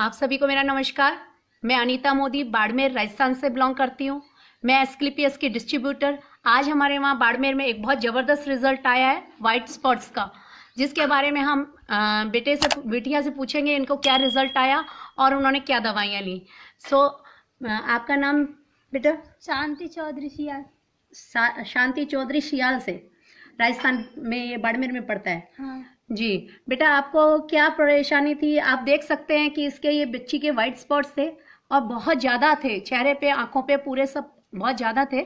आप सभी को मेरा नमस्कार मैं अनीता मोदी बाड़मेर राजस्थान से बिलोंग करती हूँ मैं एसक्लिपियस की डिस्ट्रीब्यूटर आज हमारे वहाँ बाड़मेर में एक बहुत ज़बरदस्त रिजल्ट आया है वाइट स्पॉट्स का जिसके बारे में हम बेटे से बेटिया से पूछेंगे इनको क्या रिजल्ट आया और उन्होंने क्या दवाइयाँ ली सो so, आपका नाम बेटा शांति चौधरी सियाल शांति चौधरी सियाल से राजस्थान में बाड़मेर में पड़ता है हाँ। जी बेटा आपको क्या परेशानी थी आप देख सकते हैं कि इसके ये बच्ची के वाइट स्पॉट्स थे और बहुत ज़्यादा थे चेहरे पे आंखों पे पूरे सब बहुत ज़्यादा थे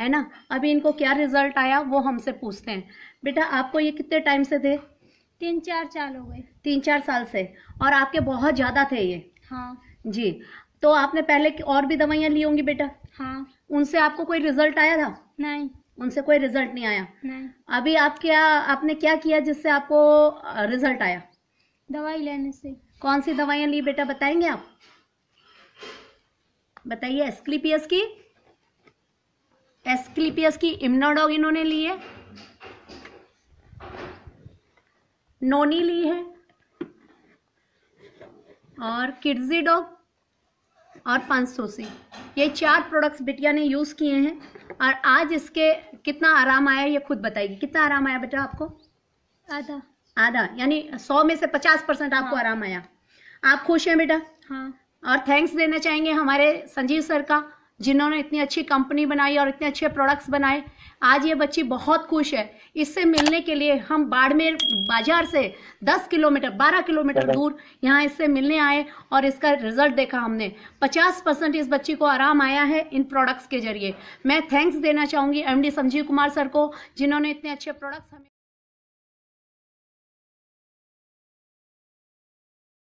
है ना अभी इनको क्या रिजल्ट आया वो हमसे पूछते हैं बेटा आपको ये कितने टाइम से थे तीन चार साल हो गए तीन चार साल से और आपके बहुत ज़्यादा थे ये हाँ जी तो आपने पहले और भी दवाइयाँ ली होंगी बेटा हाँ उनसे आपको कोई रिजल्ट आया था नहीं उनसे कोई रिजल्ट नहीं आया नहीं अभी आप क्या आपने क्या किया जिससे आपको रिजल्ट आया दवाई लेने से कौन सी दवाइयाँ ली बेटा बताएंगे आप बताइए एस्क्लिपियस की एस्क्लिपियस की इम्नोडॉग इन्होंने ली है नोनी ली है और किड्जी डॉग और 500 से ये चार प्रोडक्ट्स बिटिया ने यूज़ किए हैं और आज इसके कितना आराम आया ये खुद बताएगी कितना आराम आया बेटा आपको आधा आधा यानी सौ में से पचास परसेंट आपको हाँ। आराम आया आप खुश हैं बेटा हाँ और थैंक्स देना चाहेंगे हमारे संजीव सर का जिन्होंने इतनी अच्छी कंपनी बनाई और इतने अच्छे प्रोडक्ट्स बनाए आज ये बच्ची बहुत खुश है इससे मिलने के लिए हम बाड़मेर बाजार से 10 किलोमीटर 12 किलोमीटर दूर यहाँ इससे मिलने आए और इसका रिजल्ट देखा हमने 50 परसेंट इस बच्ची को आराम आया है इन प्रोडक्ट्स के जरिए मैं थैंक्स देना चाहूँगी एम संजीव कुमार सर को जिन्होंने इतने अच्छे प्रोडक्ट्स हमें